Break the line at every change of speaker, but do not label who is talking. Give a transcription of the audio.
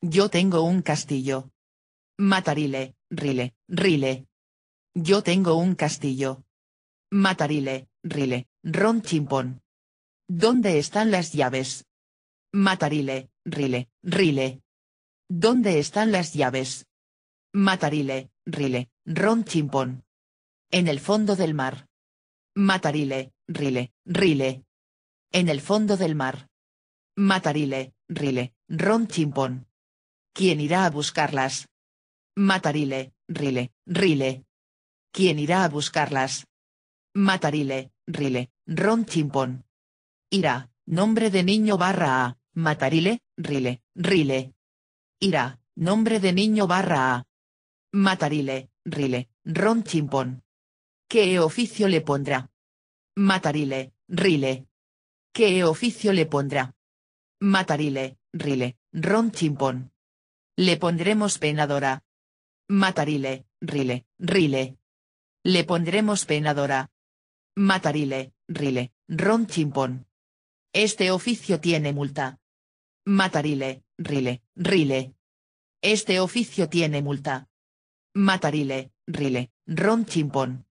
Yo tengo un castillo. Matarile, rile, rile. Yo tengo un castillo. Matarile, rile, ron chimpón. ¿Dónde están las llaves? Matarile, rile, rile. ¿Dónde están las llaves? Matarile, rile, ron chimpón. En el fondo del mar. Matarile, rile, rile. En el fondo del mar. Matarile, rile, ron chimpón. ¿Quién irá a buscarlas? Matarile, rile, rile. ¿Quién irá a buscarlas? Matarile, rile, ron chimpón. Irá, nombre de niño barra A, matarile, rile, rile. Irá, nombre de niño barra A. Matarile, rile, ron chimpón. ¿Qué oficio le pondrá? Matarile, rile. ¿Qué oficio le pondrá? Matarile, rile, ron chimpón. Le pondremos penadora. Matarile, rile, rile. Le pondremos penadora. Matarile, rile, ron chimpón. Este oficio tiene multa. Matarile, rile, rile. Este oficio tiene multa. Matarile, rile,
ron chimpón.